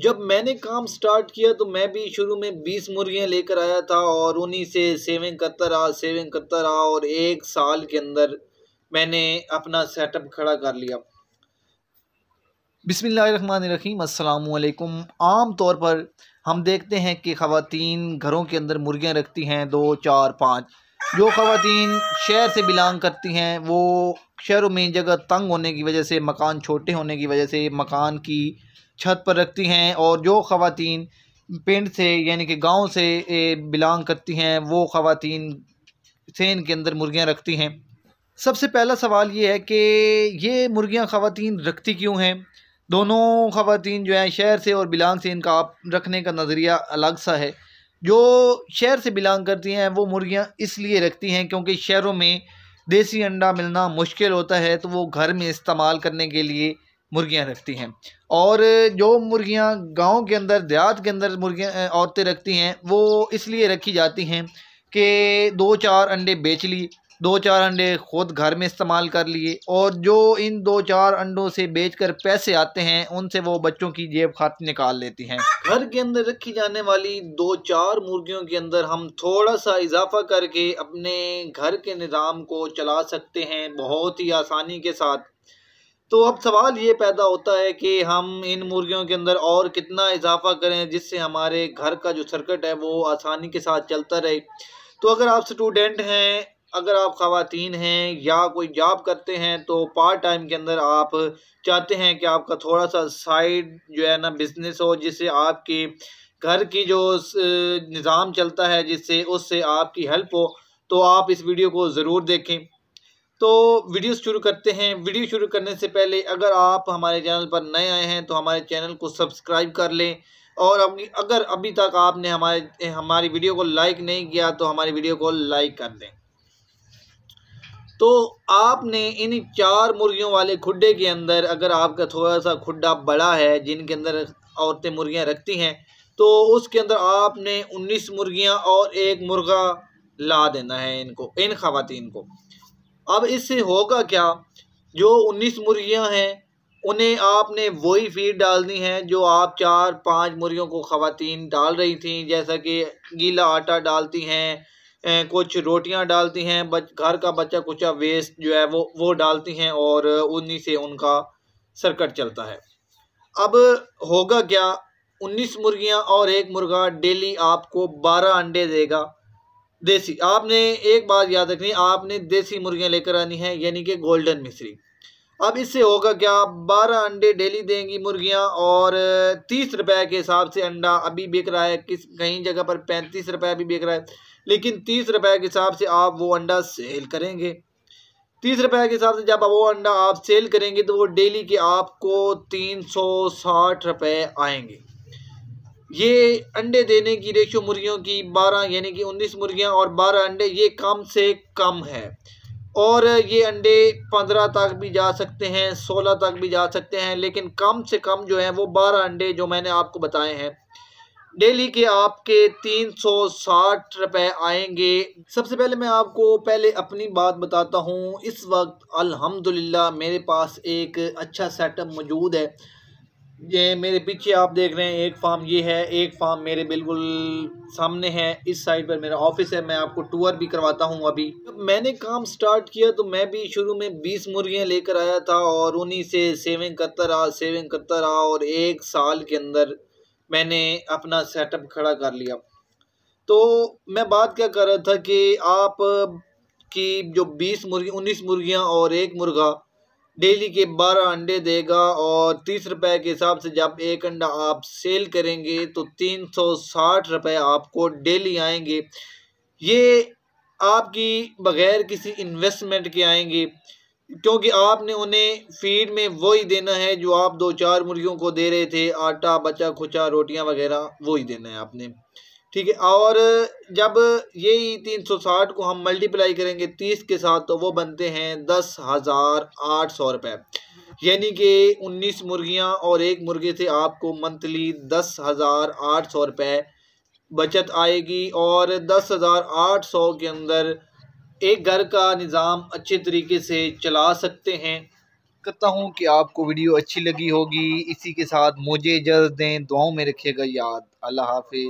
जब मैंने काम स्टार्ट किया तो मैं भी शुरू में बीस मुर्गियां लेकर आया था और उन्हीं से सेविंग करता रहा सेविंग करता रहा और एक साल के अंदर मैंने अपना सेटअप खड़ा कर लिया बिसमीम अल्लाम आम तौर पर हम देखते हैं कि ख़वातीन घरों के अंदर मुर्गियां रखती हैं दो चार पाँच जो ख़वातीन शहर से बिलोंग करती हैं वो शहरों में जगह तंग होने की वजह से मकान छोटे होने की वजह से मकान की छत पर रखती हैं और जो खातन पेंड से यानी कि गांव से बिलोंग करती हैं वो खातन सेन के अंदर मुर्गियां रखती हैं सबसे पहला सवाल ये है कि ये मुर्गियां खातन रखती क्यों हैं दोनों खातन जो हैं शहर से और बिलोंग से इनका आप रखने का नज़रिया अलग सा है जो शहर से बिलोंग करती हैं वो मुर्गियां इसलिए रखती हैं क्योंकि शहरों में देसी अंडा मिलना मुश्किल होता है तो वो घर में इस्तेमाल करने के लिए मुर्गियाँ रखती हैं और जो मुर्गियाँ गांव के अंदर देहात के अंदर मुर्गियाँ औरतें रखती हैं वो इसलिए रखी जाती हैं कि दो चार अंडे बेच ली दो चार अंडे खुद घर में इस्तेमाल कर लिए और जो इन दो चार अंडों से बेचकर पैसे आते हैं उनसे वो बच्चों की जेब खाती निकाल लेती हैं घर के अंदर रखी जाने वाली दो चार मुर्गियों के अंदर हम थोड़ा सा इजाफा करके अपने घर के निज़ाम को चला सकते हैं बहुत ही आसानी के साथ तो अब सवाल ये पैदा होता है कि हम इन मुर्गियों के अंदर और कितना इजाफा करें जिससे हमारे घर का जो सर्किट है वो आसानी के साथ चलता रहे तो अगर आप स्टूडेंट हैं अगर आप खातन हैं या कोई जॉब करते हैं तो पार्ट टाइम के अंदर आप चाहते हैं कि आपका थोड़ा सा साइड जो है ना बिज़नेस हो जिससे आपके घर की जो निज़ाम चलता है जिससे उससे आपकी हेल्प हो तो आप इस वीडियो को ज़रूर देखें तो वीडियो शुरू करते हैं वीडियो शुरू करने से पहले अगर आप हमारे चैनल पर नए आए हैं तो हमारे चैनल को सब्सक्राइब कर लें और अभी अगर अभी तक आपने हमारे हमारी वीडियो को लाइक नहीं किया तो हमारी वीडियो को लाइक कर दें तो आपने इन चार मुर्गियों वाले खुडे के अंदर अगर आपका थोड़ा सा खुडा बड़ा है जिनके अंदर औरतें मुर्गियां रखती हैं तो उसके अंदर आपने उन्नीस मुर्गियां और एक मुर्गा ला देना है इनको इन खातन को अब इससे होगा क्या जो उन्नीस मुर्गियां हैं उन्हें आपने वही फीड डालनी है जो आप चार पांच मुर्गियों को खातन डाल रही थी जैसा कि गीला आटा डालती हैं कुछ रोटियां डालती हैं बच घर का बच्चा कुचा वेस्ट जो है वो वो डालती हैं और उन्हीं से उनका सर्कट चलता है अब होगा क्या उन्नीस मुर्गियां और एक मुर्गा डेली आपको बारह अंडे देगा देसी आपने एक बात याद रखनी आपने देसी मुर्गियां लेकर आनी है यानी कि गोल्डन मिश्री अब इससे होगा क्या बारह अंडे डेली देंगी मुर्गियां और तीस रुपए के हिसाब से अंडा अभी बिक रहा है किस कहीं जगह पर पैंतीस रुपए भी बिक रहा है लेकिन तीस रुपए के हिसाब से आप वो अंडा सेल करेंगे तीस रुपए के हिसाब से जब वो अंडा आप सेल करेंगे तो वो डेली के आपको तीन सौ साठ रुपए आएंगे ये अंडे देने की रेशो मुर्गियों की बारह यानी कि उन्नीस मुर्गियाँ और बारह अंडे ये कम से कम है और ये अंडे पंद्रह तक भी जा सकते हैं सोलह तक भी जा सकते हैं लेकिन कम से कम जो है वो बारह अंडे जो मैंने आपको बताए हैं डेली के आपके तीन सौ साठ रुपए आएंगे सबसे पहले मैं आपको पहले अपनी बात बताता हूँ इस वक्त अल्हम्दुलिल्लाह मेरे पास एक अच्छा सेटअप मौजूद है ये मेरे पीछे आप देख रहे हैं एक फार्म ये है एक फार्म मेरे बिल्कुल सामने है इस साइड पर मेरा ऑफिस है मैं आपको टूर भी करवाता हूँ अभी जब मैंने काम स्टार्ट किया तो मैं भी शुरू में बीस मुर्गियाँ लेकर आया था और उन्हीं से सेविंग करता रहा सेविंग करता रहा और एक साल के अंदर मैंने अपना सेटअप खड़ा कर लिया तो मैं बात क्या कर रहा था कि आप की जो बीस मुर्गी उन्नीस मुर्गियाँ और एक मुर्गा डेली के बारह अंडे देगा और तीस रुपए के हिसाब से जब एक अंडा आप सेल करेंगे तो तीन सौ साठ रुपए आपको डेली आएंगे ये आपकी बगैर किसी इन्वेस्टमेंट के आएंगे क्योंकि आपने उन्हें फीड में वही देना है जो आप दो चार मुर्गियों को दे रहे थे आटा बचा खुचा रोटियां वगैरह वही देना है आपने ठीक है और जब यही तीन सौ साठ को हम मल्टीप्लाई करेंगे तीस के साथ तो वो बनते हैं दस हज़ार आठ सौ रुपये यानी कि उन्नीस मुर्गियाँ और एक मुर्गे से आपको मंथली दस हज़ार आठ सौ रुपये बचत आएगी और दस हज़ार आठ सौ के अंदर एक घर का निज़ाम अच्छे तरीके से चला सकते हैं करता हूँ कि आपको वीडियो अच्छी लगी होगी इसी के साथ मुझे इजाज़त दें दुआओं में रखिएगा याद अल्लाह हाफि